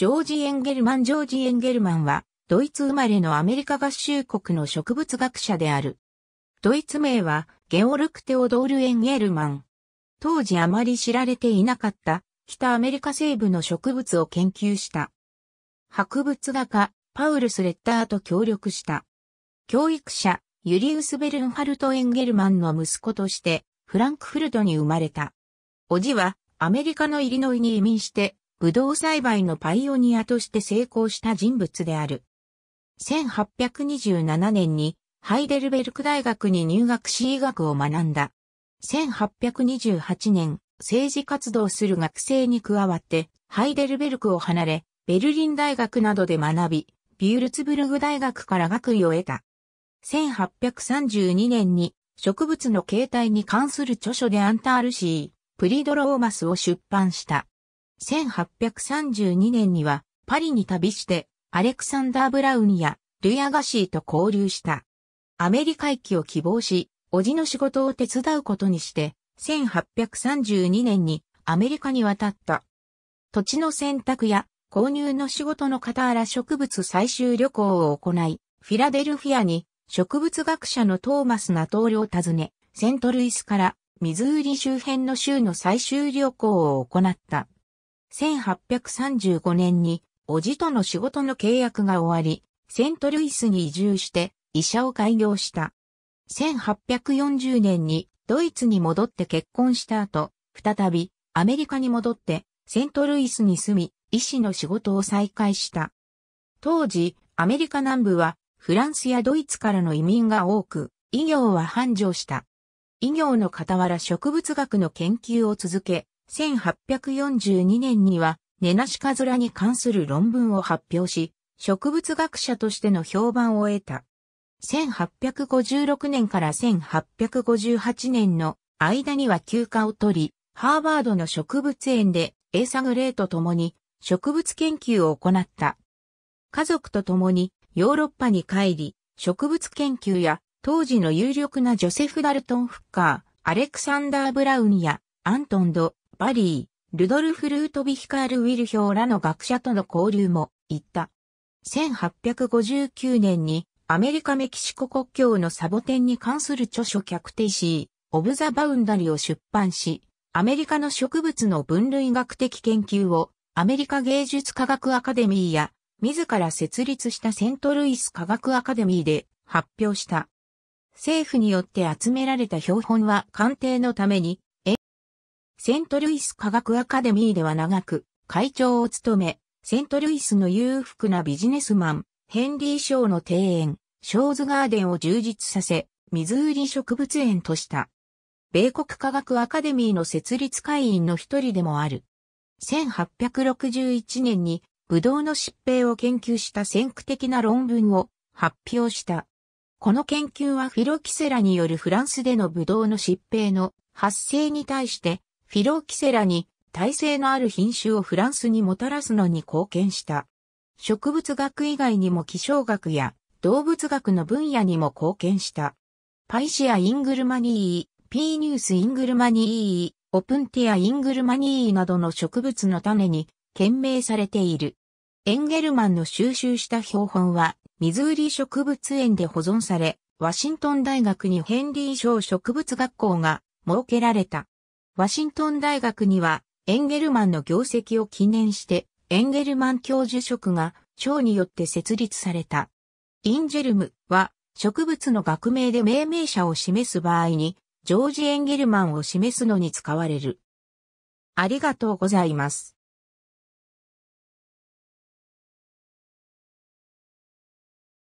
ジョージ・エンゲルマン・ジョージ・エンゲルマンは、ドイツ生まれのアメリカ合衆国の植物学者である。ドイツ名は、ゲオルク・テオドール・エンゲルマン。当時あまり知られていなかった、北アメリカ西部の植物を研究した。博物画家、パウルス・レッターと協力した。教育者、ユリウス・ベルンハルト・エンゲルマンの息子として、フランクフルトに生まれた。おじは、アメリカのイリノイに移民して、ブドウ栽培のパイオニアとして成功した人物である。1827年にハイデルベルク大学に入学し医学を学んだ。1828年、政治活動する学生に加わって、ハイデルベルクを離れ、ベルリン大学などで学び、ビュールツブルグ大学から学位を得た。1832年に植物の形態に関する著書でアンタールシー、プリドローマスを出版した。1832年にはパリに旅してアレクサンダー・ブラウンやルヤ・ガシーと交流した。アメリカ行きを希望し、おじの仕事を手伝うことにして、1832年にアメリカに渡った。土地の選択や購入の仕事の傍ら植物採集旅行を行い、フィラデルフィアに植物学者のトーマス・ナトールを訪ね、セントルイスからミズーリ周辺の州の採集旅行を行った。1835年に、おじとの仕事の契約が終わり、セントルイスに移住して、医者を開業した。1840年に、ドイツに戻って結婚した後、再び、アメリカに戻って、セントルイスに住み、医師の仕事を再開した。当時、アメリカ南部は、フランスやドイツからの移民が多く、医業は繁盛した。医業の傍ら植物学の研究を続け、1842年には、ネナシカズラに関する論文を発表し、植物学者としての評判を得た。1856年から1858年の間には休暇を取り、ハーバードの植物園でエーサグレーと共に植物研究を行った。家族と共にヨーロッパに帰り、植物研究や当時の有力なジョセフ・ダルトン・フッカー、アレクサンダー・ブラウンやアントン・ド・バリー、ルドルフ・ルートヴィヒカール・ウィルヒョーらの学者との交流も行った。1859年にアメリカ・メキシコ国境のサボテンに関する著書客テイシー、オブザ・バウンダリを出版し、アメリカの植物の分類学的研究をアメリカ芸術科学アカデミーや自ら設立したセントルイス科学アカデミーで発表した。政府によって集められた標本は鑑定のためにセントルイス科学アカデミーでは長く会長を務め、セントルイスの裕福なビジネスマン、ヘンリー・ショーの庭園、ショーズガーデンを充実させ、ミズーリ植物園とした。米国科学アカデミーの設立会員の一人でもある。1861年に、ブドウの疾病を研究した先駆的な論文を発表した。この研究はフィロキセラによるフランスでのブドウの疾病の発生に対してフィローキセラに耐性のある品種をフランスにもたらすのに貢献した。植物学以外にも気象学や動物学の分野にも貢献した。パイシア・イングルマニー、ピーニュース・イングルマニー、オプンティア・イングルマニーなどの植物の種に懸命されている。エンゲルマンの収集した標本は、ミズーリ植物園で保存され、ワシントン大学にヘンリー賞植物学校が設けられた。ワシントン大学にはエンゲルマンの業績を記念してエンゲルマン教授職が長によって設立された。インジェルムは植物の学名で命名者を示す場合にジョージ・エンゲルマンを示すのに使われる。ありがとうございます。